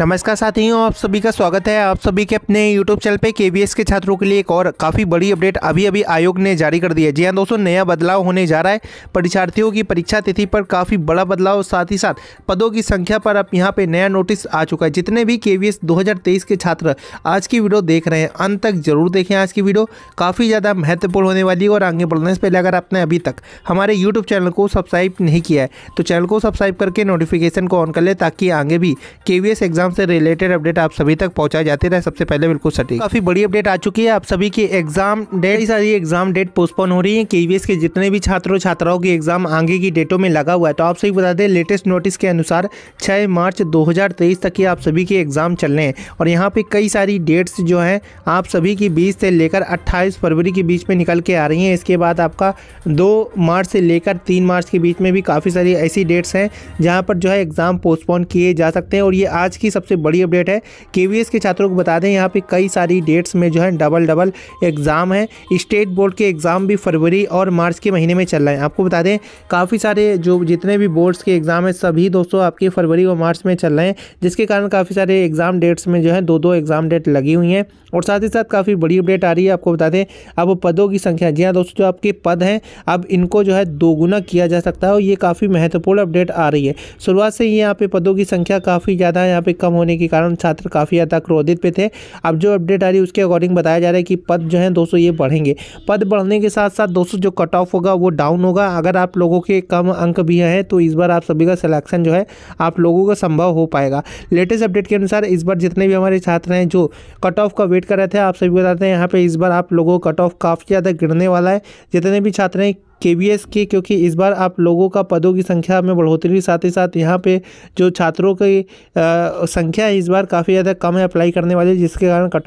नमस्कार साथियों आप सभी का स्वागत है आप सभी के अपने YouTube चैनल पे KBS के छात्रों के लिए एक और काफ़ी बड़ी अपडेट अभी अभी आयोग ने जारी कर दी है जी हाँ दोस्तों नया बदलाव होने जा रहा है परीक्षार्थियों की परीक्षा तिथि पर काफ़ी बड़ा बदलाव साथ ही साथ पदों की संख्या पर अब यहाँ पे नया नोटिस आ चुका है जितने भी के वी के छात्र आज की वीडियो देख रहे हैं अंत तक जरूर देखें आज की वीडियो काफ़ी ज़्यादा महत्वपूर्ण होने वाली है और आगे बढ़ने से पहले अगर आपने अभी तक हमारे यूट्यूब चैनल को सब्सक्राइब नहीं किया है तो चैनल को सब्सक्राइब करके नोटिफिकेशन को ऑन कर लें ताकि आगे भी के एग्ज़ाम एग्जाम से रिलेटेड अपडेट आप सभी तक पहुंचाए जाते रहे सबसे पहले बिल्कुल सटीक काफी बड़ी अपडेट आ चुकी है आप सभी की एग्जाम डेट सारी एग्जाम डेट पोस्टपोन हो रही है केवीएस के जितने भी छात्रों छात्राओं की एग्जाम आगे की डेटों में लगा हुआ है तो आप सभी बता दें लेटेस्ट नोटिस के अनुसार छह मार्च दो तक ही आप सभी के एग्ज़ाम चल रहे हैं और यहाँ पे कई सारी डेट्स जो है आप सभी की बीस से लेकर अट्ठाईस फरवरी के बीच में निकल के आ रही है इसके बाद आपका दो मार्च से लेकर तीन मार्च के बीच में भी काफ़ी सारी ऐसी डेट्स हैं जहां पर जो है एग्ज़ाम पोस्टपोन किए जा सकते हैं और ये आज की सबसे बड़ी अपडेट है के के छात्रों को बता दें यहाँ पर कई सारी डेट्स में जो है डबल डबल एग्ज़ाम है स्टेट बोर्ड के एग्ज़ाम भी फरवरी और मार्च के महीने में चल रहे हैं आपको बता दें काफ़ी सारे जो जितने भी बोर्ड्स के एग्ज़ाम हैं सभी दोस्तों आपके फरवरी और मार्च में चल रहे हैं जिसके कारण काफ़ी सारे एग्ज़ाम डेट्स में जो है दो दो एग्ज़ाम डेट लगी हुई हैं और साथ ही साथ काफ़ी बड़ी अपडेट आ रही है आपको बता दें अब पदों की संख्या जी हाँ दोस्तों जो आपके पद हैं अब इनको जो है दोगुना किया जा सकता है और ये काफ़ी महत्वपूर्ण अपडेट आ रही है शुरुआत से ही यहाँ पे पदों की संख्या काफ़ी ज़्यादा यहाँ पे कम कम होने के कारण छात्र काफ़ी हद तक क्रोधित पे थे अब जो अपडेट आ रही है उसके अकॉर्डिंग बताया जा रहा है कि पद जो है दोस्तों ये बढ़ेंगे पद बढ़ने के साथ साथ दोस्तों जो कट ऑफ होगा वो डाउन होगा अगर आप लोगों के कम अंक भी हैं तो इस बार आप सभी का सिलेक्शन जो है आप लोगों का संभव हो पाएगा लेटेस्ट अपडेट के अनुसार इस बार जितने भी हमारे छात्र हैं जो कट ऑफ का वेट कर रहे थे आप सभी बताते हैं यहाँ पर इस बार आप लोगों का कट ऑफ काफ़ी ज़्यादा गिरने वाला है जितने भी छात्र हैं के की क्योंकि इस बार आप लोगों का पदों की संख्या में बढ़ोतरी साथ ही साथ यहाँ पे जो छात्रों की संख्या है इस बार काफ़ी ज़्यादा कम है अप्लाई करने वाले जिसके कारण कट